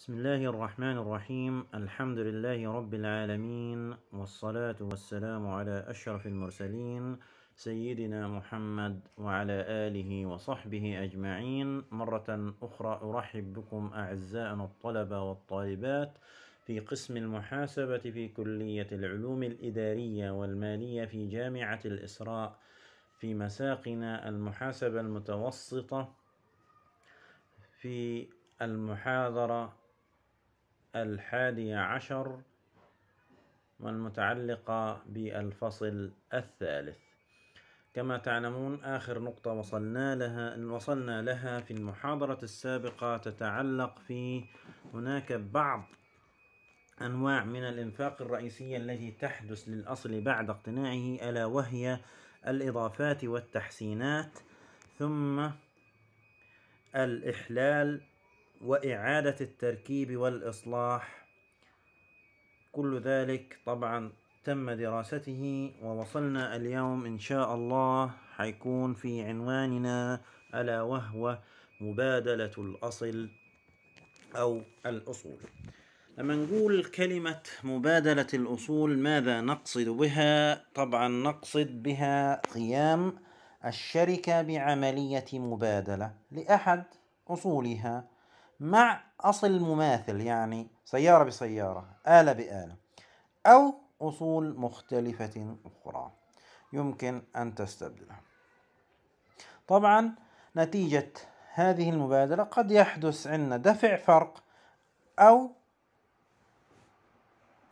بسم الله الرحمن الرحيم الحمد لله رب العالمين والصلاة والسلام على أشرف المرسلين سيدنا محمد وعلى آله وصحبه أجمعين مرة أخرى أرحب بكم أعزائنا الطلبة والطالبات في قسم المحاسبة في كلية العلوم الإدارية والمالية في جامعة الإسراء في مساقنا المحاسبة المتوسطة في المحاضرة الحادي عشر والمتعلقة بالفصل الثالث كما تعلمون آخر نقطة وصلنا لها إن وصلنا لها في المحاضرة السابقة تتعلق في هناك بعض أنواع من الإنفاق الرئيسية التي تحدث للأصل بعد اقتناعه ألا وهي الإضافات والتحسينات ثم الإحلال وإعادة التركيب والإصلاح كل ذلك طبعا تم دراسته ووصلنا اليوم إن شاء الله حيكون في عنواننا ألا وهو مبادلة الأصل أو الأصول لما نقول كلمة مبادلة الأصول ماذا نقصد بها؟ طبعا نقصد بها قيام الشركة بعملية مبادلة لأحد أصولها مع أصل مماثل يعني سيارة بسيارة آلة بآلة أو أصول مختلفة أخرى يمكن أن تستبدلها طبعا نتيجة هذه المبادلة قد يحدث عندنا دفع فرق أو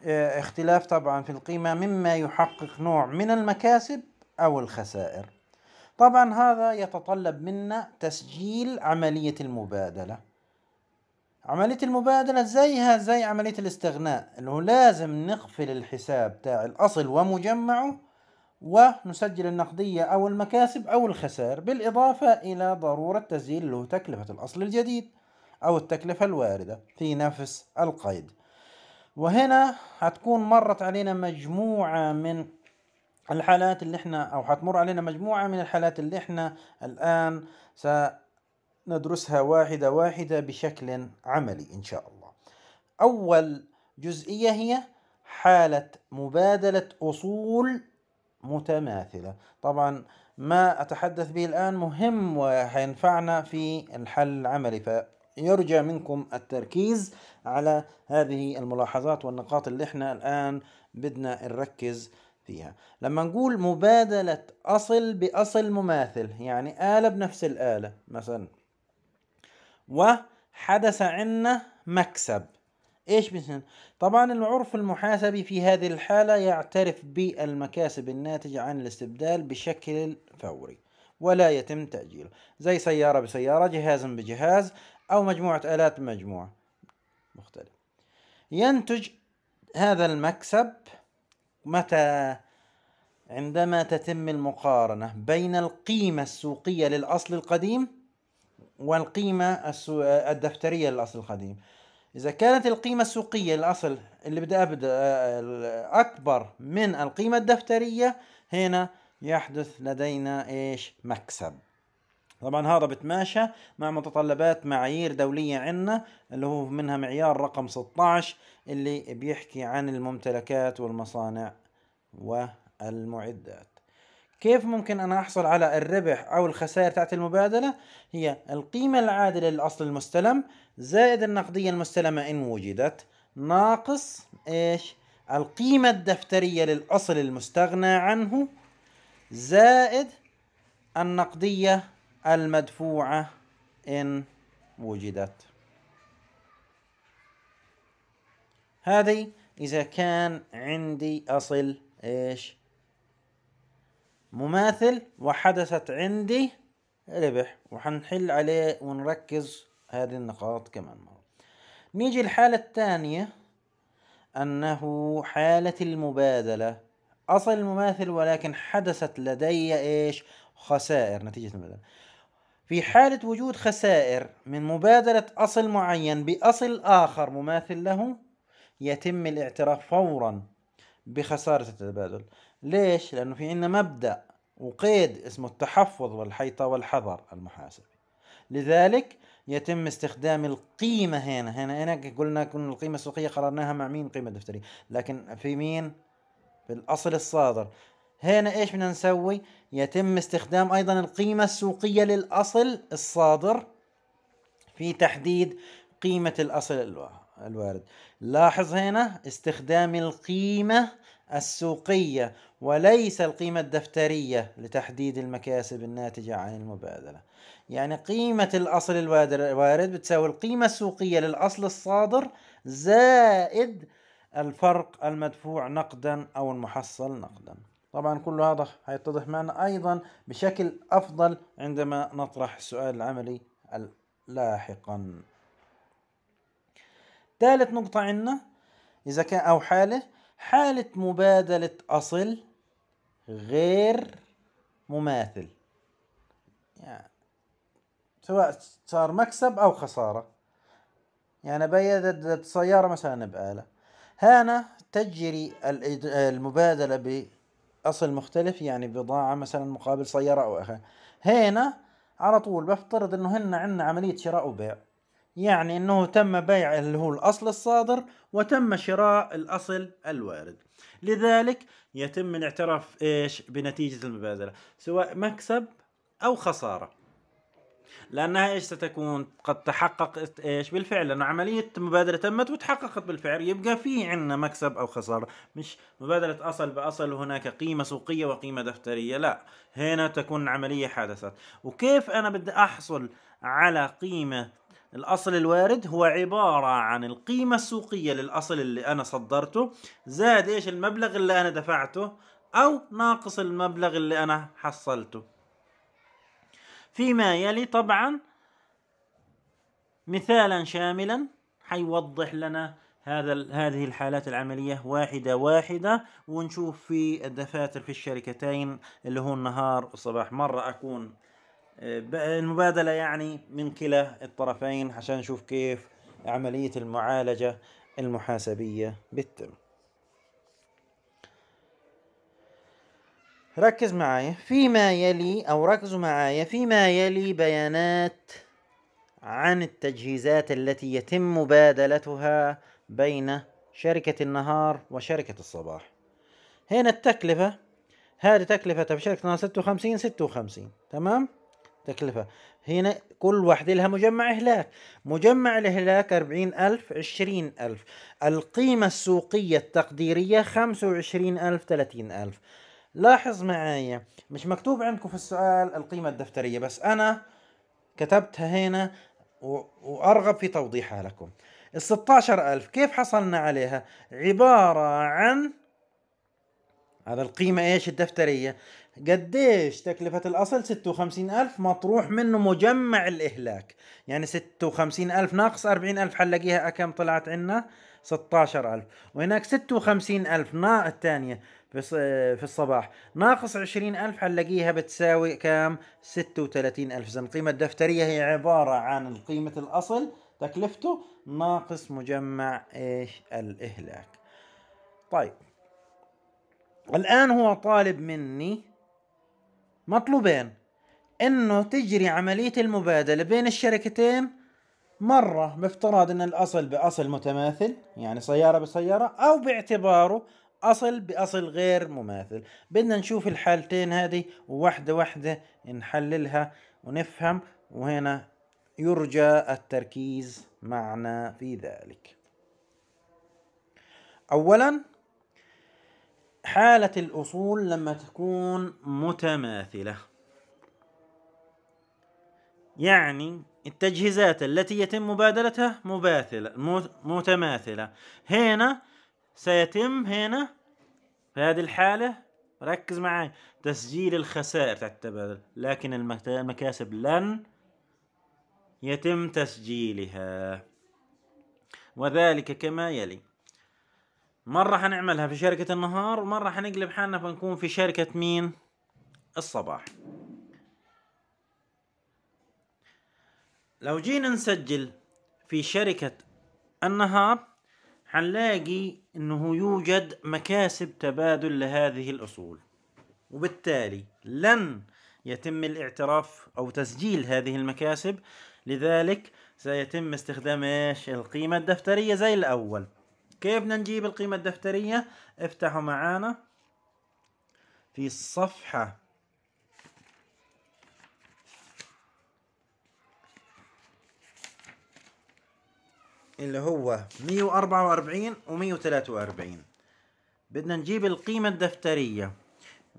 آه، اختلاف طبعا في القيمة مما يحقق نوع من المكاسب أو الخسائر طبعا هذا يتطلب منا تسجيل عملية المبادلة عملية المبادلة زيها زي عملية الاستغناء اللي هو لازم نقفل الحساب تاع الأصل ومجمعه ونسجل النقدية أو المكاسب أو الخسائر بالإضافة إلى ضرورة تسجيل له تكلفة الأصل الجديد أو التكلفة الواردة في نفس القيد وهنا هتكون مرت علينا مجموعة من الحالات اللي احنا أو هتمر علينا مجموعة من الحالات اللي احنا الآن سنتكلم ندرسها واحدة واحدة بشكل عملي إن شاء الله أول جزئية هي حالة مبادلة أصول متماثلة طبعا ما أتحدث به الآن مهم وحينفعنا في الحل العملي فيرجى منكم التركيز على هذه الملاحظات والنقاط اللي احنا الآن بدنا نركز فيها لما نقول مبادلة أصل بأصل مماثل يعني آلة بنفس الآلة مثلا وحدث عنا مكسب ايش بيسن طبعا العرف المحاسبي في هذه الحالة يعترف بالمكاسب الناتجة عن الاستبدال بشكل فوري ولا يتم تأجيله زي سيارة بسيارة جهاز بجهاز أو مجموعة آلات مجموعة مختلف ينتج هذا المكسب متى عندما تتم المقارنة بين القيمة السوقية للأصل القديم والقيمة الدفترية للأصل القديم إذا كانت القيمة السوقية للأصل اللي بدي أبدأ أكبر من القيمة الدفترية هنا يحدث لدينا إيش مكسب طبعا هذا بتماشى مع متطلبات معايير دولية عنا اللي هو منها معيار رقم 16 اللي بيحكي عن الممتلكات والمصانع والمعدات كيف ممكن أنا أحصل على الربح أو الخسائر تاعت المبادلة هي القيمة العادلة للأصل المستلم زائد النقدية المستلمة إن وجدت ناقص إيش القيمة الدفترية للأصل المستغنى عنه زائد النقدية المدفوعة إن وجدت هذه إذا كان عندي أصل إيش مماثل وحدثت عندي ربح وحنحل عليه ونركز هذه النقاط كمان مرة نيجي الحالة الثانية أنه حالة المبادلة أصل المماثل ولكن حدثت لدي إيش خسائر نتيجة المبادلة في حالة وجود خسائر من مبادلة أصل معين بأصل آخر مماثل له يتم الاعتراف فورا بخسارة التبادل ليش؟ لأنه في عندنا مبدأ وقيد اسمه التحفظ والحيطة والحذر المحاسبي لذلك يتم استخدام القيمة هنا هنا هنا قلنا كنا القيمة السوقية قررناها مع مين قيمة دفترية لكن في مين في الأصل الصادر هنا إيش بدنا نسوي يتم استخدام أيضا القيمة السوقية للأصل الصادر في تحديد قيمة الأصل الوارد لاحظ هنا استخدام القيمة السوقية وليس القيمة الدفترية لتحديد المكاسب الناتجة عن المبادلة يعني قيمة الأصل الوارد بتساوي القيمة السوقية للأصل الصادر زائد الفرق المدفوع نقدا أو المحصل نقدا طبعا كل هذا هيتضح معنا أيضا بشكل أفضل عندما نطرح السؤال العملي لاحقا ثالث نقطة عندنا إذا كان أو حالة حالة مبادلة أصل غير مماثل يعني سواء صار مكسب أو خسارة يعني بيدت سيارة مثلا بآلة هنا تجري المبادلة بأصل مختلف يعني بضاعة مثلا مقابل سيارة أو آخر هنا على طول بفترض إنه هن عندنا عملية شراء وبيع يعني أنه تم بيع اللي هو الأصل الصادر وتم شراء الأصل الوارد لذلك يتم الاعتراف إيش بنتيجة المبادلة سواء مكسب أو خسارة لأنها إيش ستكون قد تحققت إيش بالفعل لأنه عملية مبادلة تمت وتحققت بالفعل يبقى في عندنا مكسب أو خسارة مش مبادلة أصل بأصل وهناك قيمة سوقية وقيمة دفترية لا هنا تكون عملية حدثت وكيف أنا بدي أحصل على قيمة الأصل الوارد هو عبارة عن القيمة السوقية للأصل اللي أنا صدرته زائد إيش المبلغ اللي أنا دفعته أو ناقص المبلغ اللي أنا حصلته فيما يلي طبعا مثالا شاملا حيوضح لنا هذا هذه الحالات العملية واحدة واحدة ونشوف في الدفاتر في الشركتين اللي هو النهار والصباح مرة أكون المبادلة يعني من كلا الطرفين عشان نشوف كيف عملية المعالجة المحاسبية بتتم ركز معايا فيما يلي أو ركزوا معايا فيما يلي بيانات عن التجهيزات التي يتم مبادلتها بين شركة النهار وشركة الصباح هنا التكلفة هذه تكلفة شركة النهار ستة وخمسين ستة وخمسين تمام تكلفة هنا كل واحدة لها مجمع إهلاك مجمع الإهلاك أربعين ألف عشرين ألف القيمة السوقية التقديرية خمسة وعشرين ألف ثلاثين ألف لاحظ معايا مش مكتوب عندكم في السؤال القيمة الدفترية بس أنا كتبتها هنا وأرغب في توضيحها لكم ال 16000 كيف حصلنا عليها؟ عبارة عن هذا القيمة ايش الدفترية؟ قديش تكلفة الأصل 56000 مطروح منه مجمع الإهلاك يعني 56000 ناقص 40000 حنلاقيها كم طلعت عنا 16000 وهناك 56000 نا الثانية آه، في الصباح ناقص 20000 حنلاقيها بتساوي كام 36000 إذا القيمة الدفترية هي عبارة عن قيمة الأصل تكلفته ناقص مجمع إيش الإهلاك طيب الآن هو طالب مني مطلوبين انه تجري عملية المبادلة بين الشركتين مرة بافتراض ان الاصل باصل متماثل يعني سيارة بسيارة او باعتباره اصل باصل غير مماثل بدنا نشوف الحالتين هذه وحدة وحدة نحللها ونفهم وهنا يرجى التركيز معنا في ذلك اولا حالة الأصول لما تكون متماثلة يعني التجهيزات التي يتم مبادلتها مباثلة متماثلة هنا سيتم هنا في هذه الحالة ركز معي تسجيل الخسائر تحت التبادل لكن المكاسب لن يتم تسجيلها وذلك كما يلي مرة حنعملها في شركة النهار ومرة حنقلب حالنا فنكون في شركة مين الصباح لو جينا نسجل في شركة النهار حنلاقي انه يوجد مكاسب تبادل لهذه الاصول وبالتالي لن يتم الاعتراف او تسجيل هذه المكاسب لذلك سيتم استخدام ايش القيمة الدفترية زي الاول كيف بدنا نجيب القيمة الدفترية افتحوا معانا في الصفحة اللي هو 144 و 143 بدنا نجيب القيمة الدفترية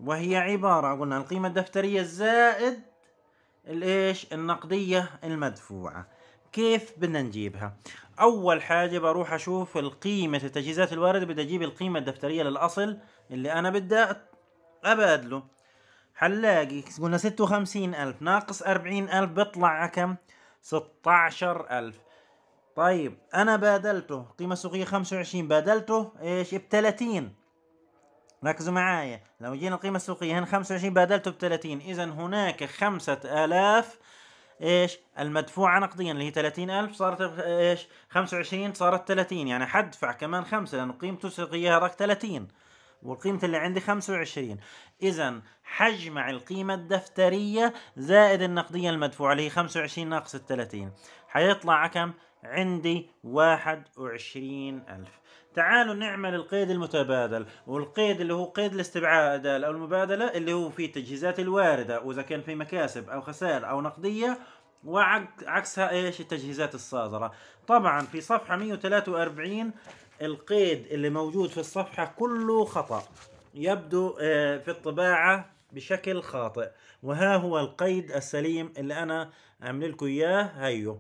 وهي عبارة قلنا القيمة الدفترية زائد الايش النقدية المدفوعة كيف بدنا نجيبها اول حاجه بروح اشوف القيمه التجهيزات الوارده بدي اجيب القيمه الدفتريه للاصل اللي انا بدي ابادله حنلاقي قلنا ستة وخمسين ألف ناقص أربعين ألف بطلع كم ستاشر ألف طيب أنا بادلته قيمة سوقية خمسة وعشرين بادلته إيش بتلاتين ركزوا معايا لو جينا القيمة السوقية هنا 25 بادلته ب 30 إذا هناك 5000 ايش المدفوعه نقديا اللي هي 30 ألف صارت ايش 25 صارت 30 يعني حدفع كمان 5 لانه قيمته سوقيها هذاك 30 والقيمة اللي عندي 25 إذا حجمع القيمة الدفترية زائد النقدية المدفوعة اللي هي 25 ناقص 30 حيطلع كم؟ عندي واحد وعشرين ألف تعالوا نعمل القيد المتبادل والقيد اللي هو قيد الاستبعاد أو المبادلة اللي هو في تجهيزات الواردة وإذا كان في مكاسب أو خسائر أو نقدية وعكسها ايش التجهيزات الصادرة طبعا في صفحة 143 القيد اللي موجود في الصفحة كله خطأ يبدو آه، في الطباعة بشكل خاطئ وها هو القيد السليم اللي انا عامل لكم اياه هيو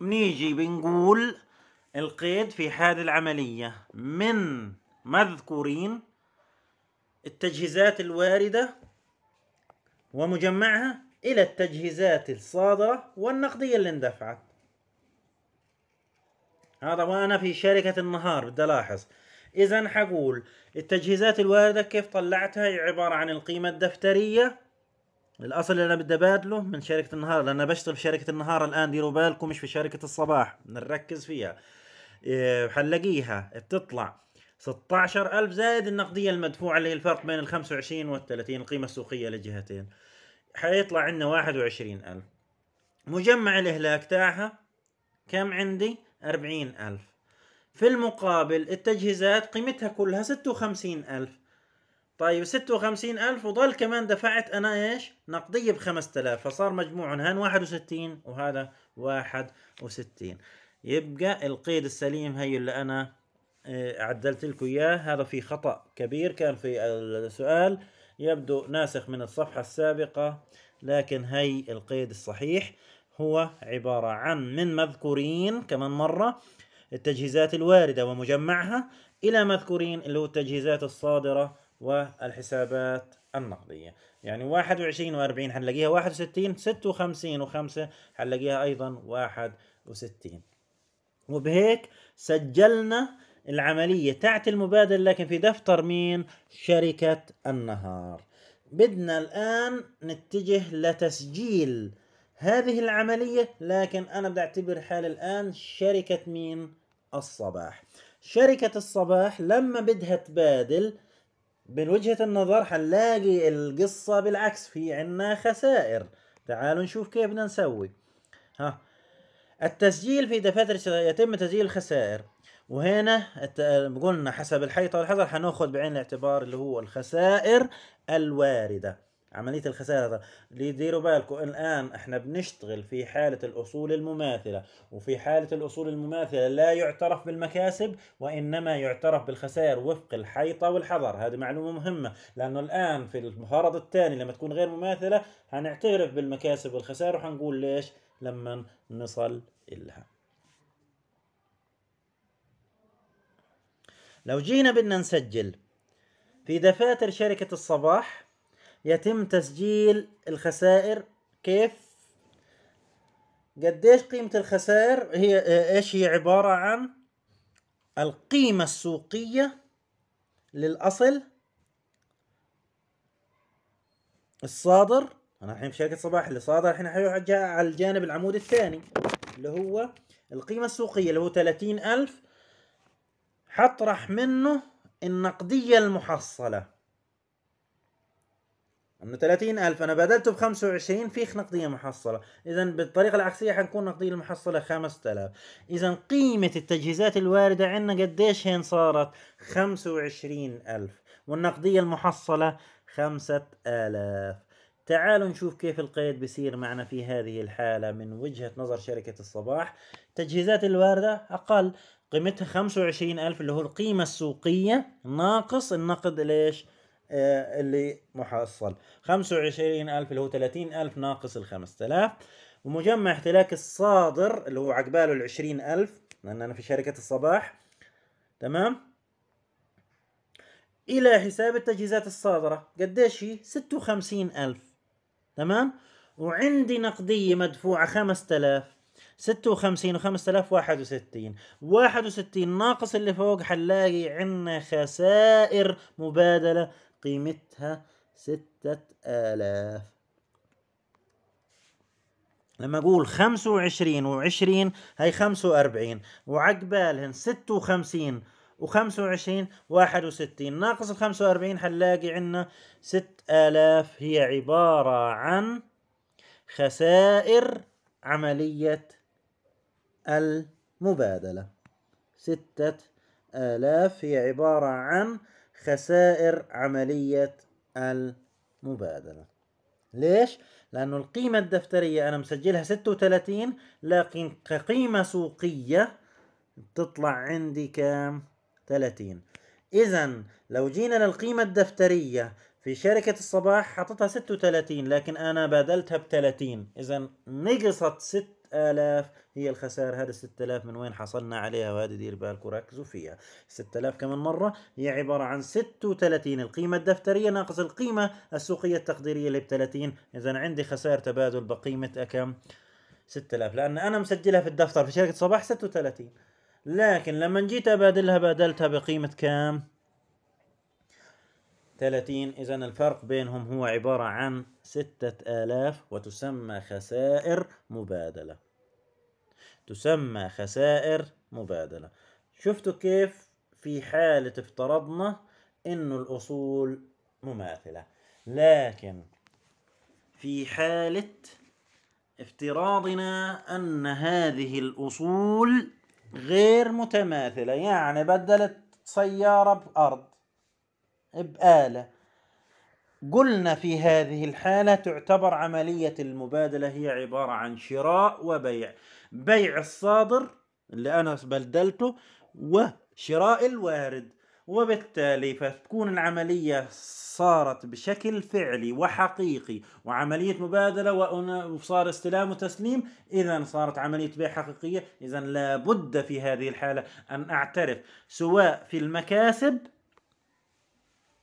بنيجي بنقول القيد في حال العملية من مذكورين التجهيزات الواردة ومجمعها إلى التجهيزات الصادرة والنقدية اللي اندفعت هذا وأنا في شركة النهار بدي ألاحظ إذا حقول التجهيزات الواردة كيف طلعتها هي عبارة عن القيمة الدفترية الاصل اللي انا بدي ابادله من شركه النهار لان بشتغل في شركه النهار الان ديروا بالكم مش في شركه الصباح نركز فيها إيه، حنلاقيها بتطلع 16000 زائد النقديه المدفوعه اللي هي الفرق بين ال 25 وال 30 القيمه السوقيه للجهتين حيطلع عندنا 21000 مجمع الاهلاك تاعها كم عندي 40000 في المقابل التجهيزات قيمتها كلها 56000 طيب 56000 وظل كمان دفعت انا ايش نقديه ب 5000 فصار مجموعهم هان 61 وهذا 61 يبقى القيد السليم هي اللي انا آه، عدلت لكم اياه هذا في خطا كبير كان في السؤال يبدو ناسخ من الصفحه السابقه لكن هي القيد الصحيح هو عباره عن من مذكورين كمان مره التجهيزات الوارده ومجمعها الى مذكورين اللي هو التجهيزات الصادره والحسابات النقدية يعني 21 و40 حنلاقيها 61 56 و5 حنلاقيها أيضا 61 وبهيك سجلنا العملية تاعت المبادله لكن في دفتر مين شركة النهار بدنا الآن نتجه لتسجيل هذه العملية لكن أنا بدي أعتبر حالي الآن شركة مين الصباح شركة الصباح لما بدها تبادل من وجهة النظر حنلاقي القصة بالعكس في عنا خسائر تعالوا نشوف كيف بدنا نسوي ها التسجيل في دفاتر يتم تسجيل الخسائر وهنا قلنا حسب الحيطة والحذر حناخذ بعين الاعتبار اللي هو الخسائر الواردة عملية الخسارة اللي ديروا بالكم الآن احنا بنشتغل في حالة الأصول المماثلة وفي حالة الأصول المماثلة لا يعترف بالمكاسب وإنما يعترف بالخسائر وفق الحيطة والحظر هذه معلومة مهمة لأنه الآن في المفارض الثاني لما تكون غير مماثلة هنعترف بالمكاسب والخسائر وحنقول ليش لما نصل إلها لو جينا بدنا نسجل في دفاتر شركة الصباح يتم تسجيل الخسائر كيف قديش قيمة الخسائر هي ايش هي عبارة عن القيمة السوقية للأصل الصادر انا الحين في شركة صباح اللي صادر الحين حيروح على الجانب العمود الثاني اللي هو القيمة السوقية اللي هو ثلاثين ألف حطرح منه النقدية المحصلة انه 30000 انا بدلته ب 25 فيخ نقديه محصله اذا بالطريقه العكسيه حنكون نقديه المحصله 5000 اذا قيمه التجهيزات الوارده عندنا قديش هين صارت 25000 والنقديه المحصله 5000 تعالوا نشوف كيف القيد بيصير معنا في هذه الحالة من وجهة نظر شركة الصباح تجهيزات الواردة أقل قيمتها 25000 اللي هو القيمة السوقية ناقص النقد ليش آه، اللي محصل 25000 اللي هو 30000 ناقص ال 5000 ومجمع احتلاك الصادر اللي هو عقباله ال 20000 لان انا في شركه الصباح تمام الى حساب التجهيزات الصادره قديش هي 56000 تمام وعندي نقديه مدفوعه 5000 56 و 5000 61 61 ناقص اللي فوق حنلاقي عنا خسائر مبادله قيمتها ستة آلاف لما أقول خمسة وعشرين وعشرين هي خمسة وأربعين وعقبالهن ستة وخمسين وخمسة وعشرين واحد وستين ناقص الخمسة وأربعين حنلاقي عنا ست آلاف هي عبارة عن خسائر عملية المبادلة ستة آلاف هي عبارة عن خسائر عملية المبادلة ليش؟ لأنه القيمة الدفترية أنا مسجلها 36 لكن كقيمة سوقية بتطلع عندي كام؟ 30 إذا لو جينا للقيمة الدفترية في شركة الصباح حطتها 36 لكن أنا بادلتها ب 30 إذا نقصت 6 آلاف هي الخسائر هذا 6000 من وين حصلنا عليها وهذه دير بالكم ركزوا فيها 6000 كمان مرة هي عبارة عن 36 القيمة الدفترية ناقص القيمة السوقية التقديرية اللي بثلاثين 30 إذا عندي خسائر تبادل بقيمة كم 6000 لأن أنا مسجلها في الدفتر في شركة صباح 36 لكن لما جيت أبادلها بادلتها بقيمة كام 30 إذا الفرق بينهم هو عبارة عن 6000 وتسمى خسائر مبادلة تسمى خسائر مبادلة شفتوا كيف في حالة افترضنا انه الاصول مماثلة لكن في حالة افتراضنا ان هذه الاصول غير متماثلة يعني بدلت سيارة بأرض بآلة قلنا في هذه الحالة تعتبر عملية المبادلة هي عبارة عن شراء وبيع بيع الصادر اللي أنا بدلته وشراء الوارد وبالتالي فتكون العملية صارت بشكل فعلي وحقيقي وعملية مبادلة وصار استلام وتسليم إذا صارت عملية بيع حقيقية إذا لابد في هذه الحالة أن أعترف سواء في المكاسب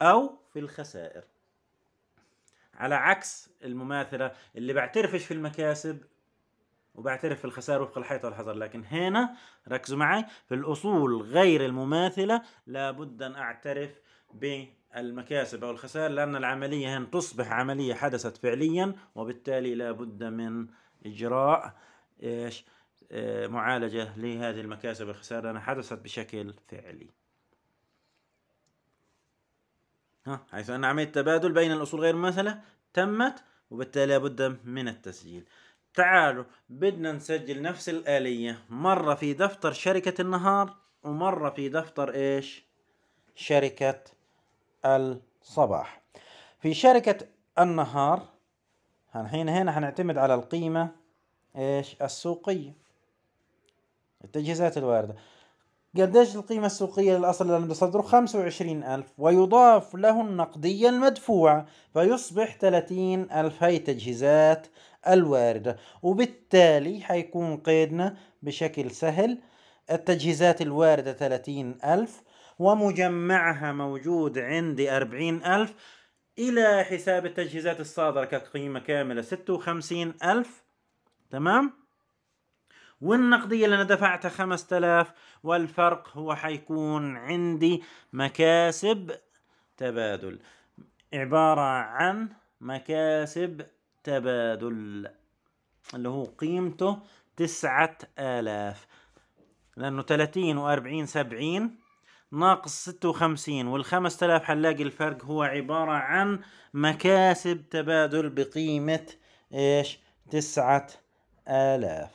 أو في الخسائر على عكس المماثلة اللي بعترفش في المكاسب وبعترف في الخسائر وفق الحيطه والحذر لكن هنا ركزوا معي في الاصول غير المماثله لابد ان اعترف بالمكاسب او الخسائر لان العمليه هنا تصبح عمليه حدثت فعليا وبالتالي لابد من اجراء ايش آه، معالجه لهذه المكاسب والخسائر لانها حدثت بشكل فعلي ها حيث ان عمليه التبادل بين الاصول غير المماثله تمت وبالتالي لابد من التسجيل تعالوا بدنا نسجل نفس الآلية مرة في دفتر شركة النهار ومرة في دفتر إيش شركة الصباح في شركة النهار الحين هنا هنعتمد على القيمة إيش السوقية التجهيزات الواردة قديش القيمة السوقية للأصل اللي بصدره 25000 ويضاف له النقدية المدفوعة فيصبح 30000 هي تجهيزات الواردة وبالتالي حيكون قيدنا بشكل سهل التجهيزات الواردة 30000 ومجمعها موجود عندي 40000 إلى حساب التجهيزات الصادرة كقيمة كاملة 56000 تمام؟ والنقدية اللي أنا دفعتها 5000 والفرق هو حيكون عندي مكاسب تبادل عبارة عن مكاسب تبادل اللي هو قيمته تسعة آلاف لأنه ثلاثين وأربعين سبعين ناقص ستة وخمسين والخمس تلاف حنلاقي الفرق هو عبارة عن مكاسب تبادل بقيمة إيش تسعة آلاف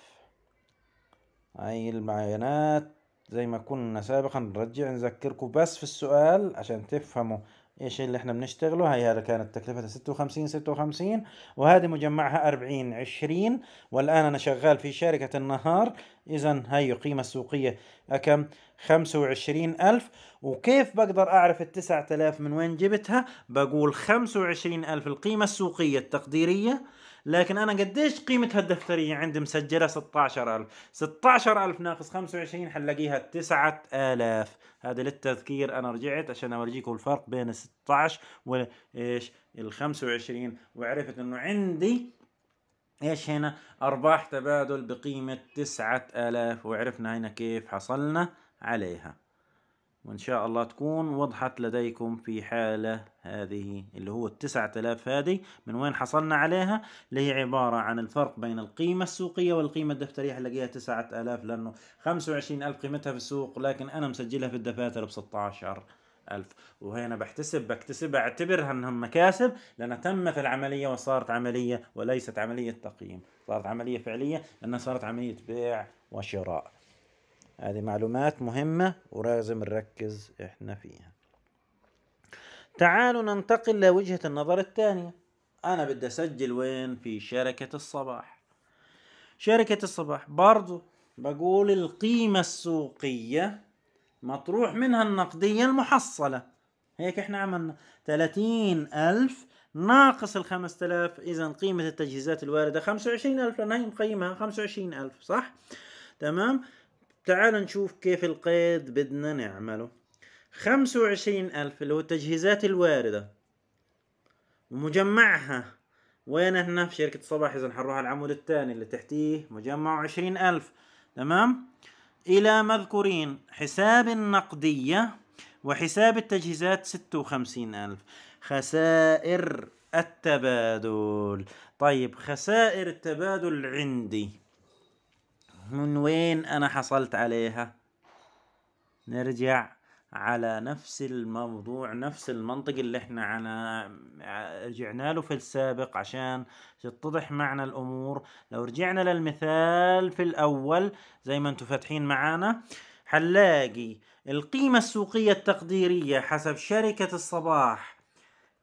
هاي البيانات زي ما كنا سابقا نرجع نذكركم بس في السؤال عشان تفهموا ايش اللي احنا بنشتغله هي هذا كانت تكلفتها 56 56 وهذه مجمعها 40 20 والان انا شغال في شركة النهار اذا هي القيمة السوقية كم 25000 وكيف بقدر اعرف ال 9000 من وين جبتها بقول 25000 القيمة السوقية التقديرية لكن انا قديش قيمه هالدفتريه عندي مسجله 16000 16000 ناقص 25 حنلاقيها 9000 هذا للتذكير انا رجعت عشان اورجيكم الفرق بين ال 16 وايش ال 25 وعرفت انه عندي ايش هنا ارباح تبادل بقيمه 9000 وعرفنا هنا كيف حصلنا عليها وإن شاء الله تكون وضحت لديكم في حالة هذه اللي هو التسعة آلاف هذه من وين حصلنا عليها اللي هي عبارة عن الفرق بين القيمة السوقية والقيمة الدفترية حلقية تسعة آلاف لأنه خمسة وعشرين ألف قيمتها في السوق لكن أنا مسجلها في الدفاتر بستة عشر ألف وهنا بحتسب بكتسب أعتبرها أنها مكاسب لأنها تمت العملية وصارت عملية وليست عملية تقييم صارت عملية فعلية لأنها صارت عملية بيع وشراء هذه معلومات مهمة ولازم نركز احنا فيها تعالوا ننتقل لوجهة النظر الثانية انا بدي اسجل وين في شركة الصباح شركة الصباح برضو بقول القيمة السوقية مطروح منها النقدية المحصلة هيك احنا عملنا 30,000 ألف ناقص ال 5000 اذا قيمة التجهيزات الواردة 25000 لان هي مقيمها 25000 صح؟ تمام؟ تعال نشوف كيف القيد بدنا نعمله خمسة وعشرين ألف اللي هو التجهيزات الواردة مجمعها وين احنا في شركة صباح إذا حنروح العمود الثاني اللي تحتيه مجمع عشرين ألف تمام إلى مذكورين حساب النقدية وحساب التجهيزات ستة وخمسين ألف خسائر التبادل طيب خسائر التبادل عندي من وين أنا حصلت عليها نرجع على نفس الموضوع نفس المنطق اللي احنا عنا رجعنا له في السابق عشان تتضح معنى الامور لو رجعنا للمثال في الاول زي ما انتم فاتحين معانا حنلاقي القيمة السوقية التقديرية حسب شركة الصباح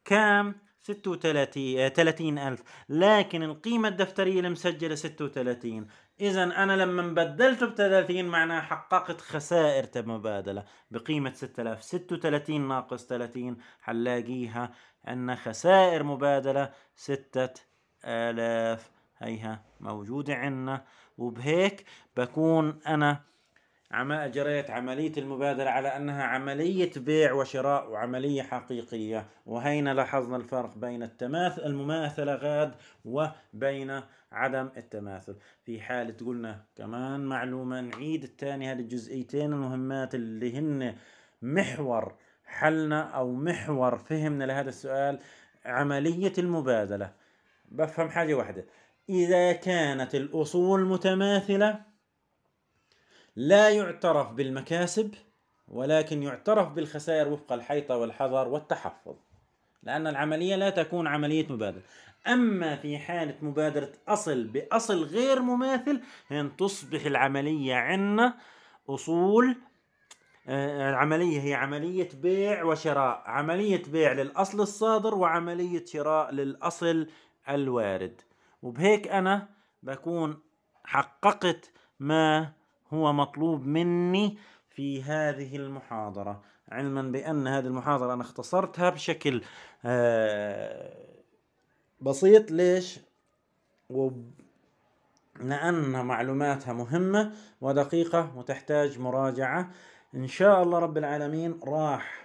كام 36 30 آه، ألف لكن القيمة الدفترية المسجلة 36 إذا أنا لما بدلته ب 30 معناها حققت خسائر مبادلة بقيمة 6000 36 ناقص 30 حنلاقيها أن خسائر مبادلة 6000 هيها موجودة عندنا وبهيك بكون أنا جريت عملية المبادلة على أنها عملية بيع وشراء وعملية حقيقية وهينا لاحظنا الفرق بين التماثل المماثلة غاد وبين عدم التماثل في حالة قلنا كمان معلومة نعيد الثاني هذه الجزئيتين المهمات اللي هن محور حلنا أو محور فهمنا لهذا السؤال عملية المبادلة بفهم حاجة واحدة إذا كانت الأصول متماثلة لا يعترف بالمكاسب ولكن يعترف بالخسائر وفق الحيطة والحذر والتحفظ لأن العملية لا تكون عملية مبادرة أما في حالة مبادرة أصل بأصل غير مماثل هن تصبح العملية عنا أصول آه، العملية هي عملية بيع وشراء عملية بيع للأصل الصادر وعملية شراء للأصل الوارد وبهيك أنا بكون حققت ما هو مطلوب مني في هذه المحاضرة علما بأن هذه المحاضرة أنا اختصرتها بشكل آه، بسيط ليش؟ لأن معلوماتها مهمة ودقيقة وتحتاج مراجعة إن شاء الله رب العالمين راح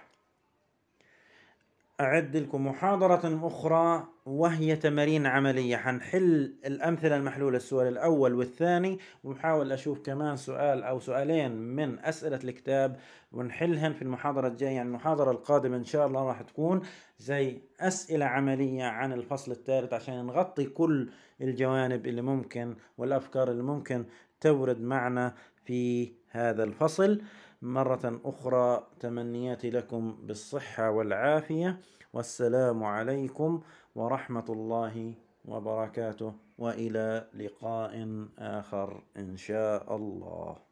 أعد لكم محاضرة أخرى وهي تمارين عملية حنحل الأمثلة المحلولة السؤال الأول والثاني ونحاول أشوف كمان سؤال أو سؤالين من أسئلة الكتاب ونحلهن في المحاضرة الجاية يعني المحاضرة القادمة إن شاء الله راح تكون زي أسئلة عملية عن الفصل الثالث عشان نغطي كل الجوانب اللي ممكن والأفكار اللي ممكن تورد معنا في هذا الفصل مرة أخرى تمنياتي لكم بالصحة والعافية والسلام عليكم ورحمة الله وبركاته وإلى لقاء آخر إن شاء الله